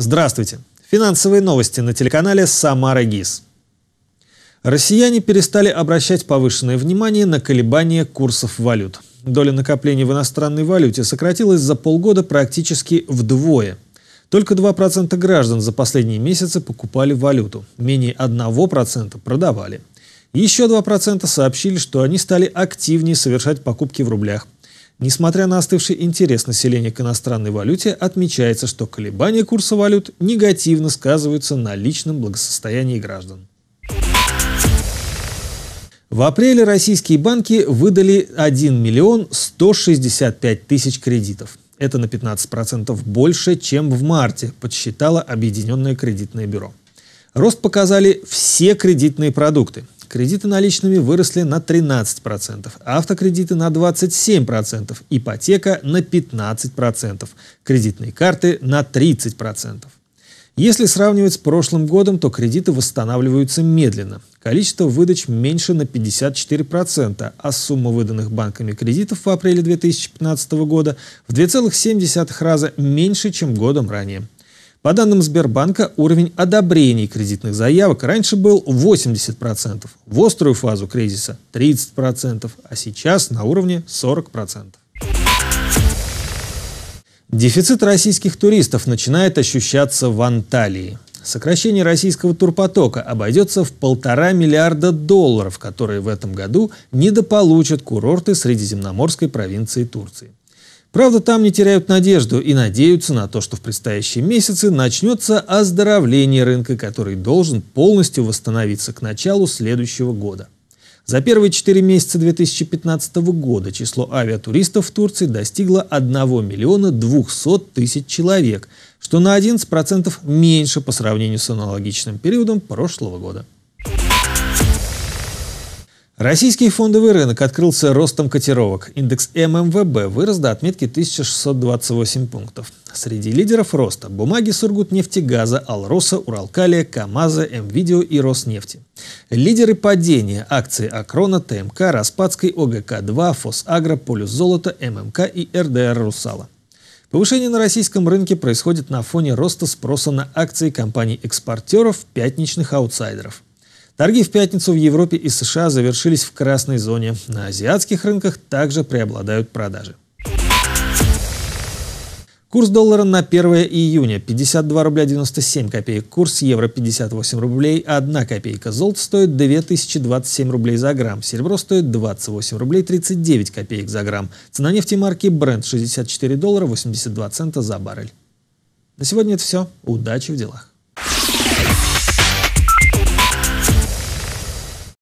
Здравствуйте. Финансовые новости на телеканале «Самара ГИС». Россияне перестали обращать повышенное внимание на колебания курсов валют. Доля накоплений в иностранной валюте сократилась за полгода практически вдвое. Только 2% граждан за последние месяцы покупали валюту, менее 1% продавали. Еще 2% сообщили, что они стали активнее совершать покупки в рублях – Несмотря на остывший интерес населения к иностранной валюте, отмечается, что колебания курса валют негативно сказываются на личном благосостоянии граждан. В апреле российские банки выдали 1 миллион 165 тысяч кредитов. Это на 15% больше, чем в марте, подсчитало Объединенное кредитное бюро. Рост показали все кредитные продукты. Кредиты наличными выросли на 13%, автокредиты на 27%, ипотека на 15%, кредитные карты на 30%. Если сравнивать с прошлым годом, то кредиты восстанавливаются медленно. Количество выдач меньше на 54%, а сумма выданных банками кредитов в апреле 2015 года в 2,7 раза меньше, чем годом ранее. По данным Сбербанка, уровень одобрений кредитных заявок раньше был 80%, в острую фазу кризиса 30%, а сейчас на уровне 40%. Дефицит российских туристов начинает ощущаться в Анталии. Сокращение российского турпотока обойдется в полтора миллиарда долларов, которые в этом году недополучат курорты средиземноморской провинции Турции. Правда, там не теряют надежду и надеются на то, что в предстоящие месяцы начнется оздоровление рынка, который должен полностью восстановиться к началу следующего года. За первые 4 месяца 2015 года число авиатуристов в Турции достигло 1 миллиона 200 тысяч человек, что на 11% меньше по сравнению с аналогичным периодом прошлого года. Российский фондовый рынок открылся ростом котировок. Индекс ММВБ вырос до отметки 1628 пунктов. Среди лидеров роста – бумаги Сургутнефтегаза, Алроса, Уралкалия, КамАЗа, МВидео и Роснефти. Лидеры падения – акции Акрона, ТМК, Распадской, ОГК-2, Фосагро, Полюс Золото, ММК и РДР Русала. Повышение на российском рынке происходит на фоне роста спроса на акции компаний-экспортеров, пятничных аутсайдеров – Торги в пятницу в Европе и США завершились в красной зоне. На азиатских рынках также преобладают продажи. Курс доллара на 1 июня 52 рубля 97 копеек, курс евро 58 рублей 1 копейка, золото стоит 2027 рублей за грамм, серебро стоит 28 рублей 39 копеек за грамм, цена нефти марки Brent 64 доллара 82 цента за баррель. На сегодня это все. Удачи в делах.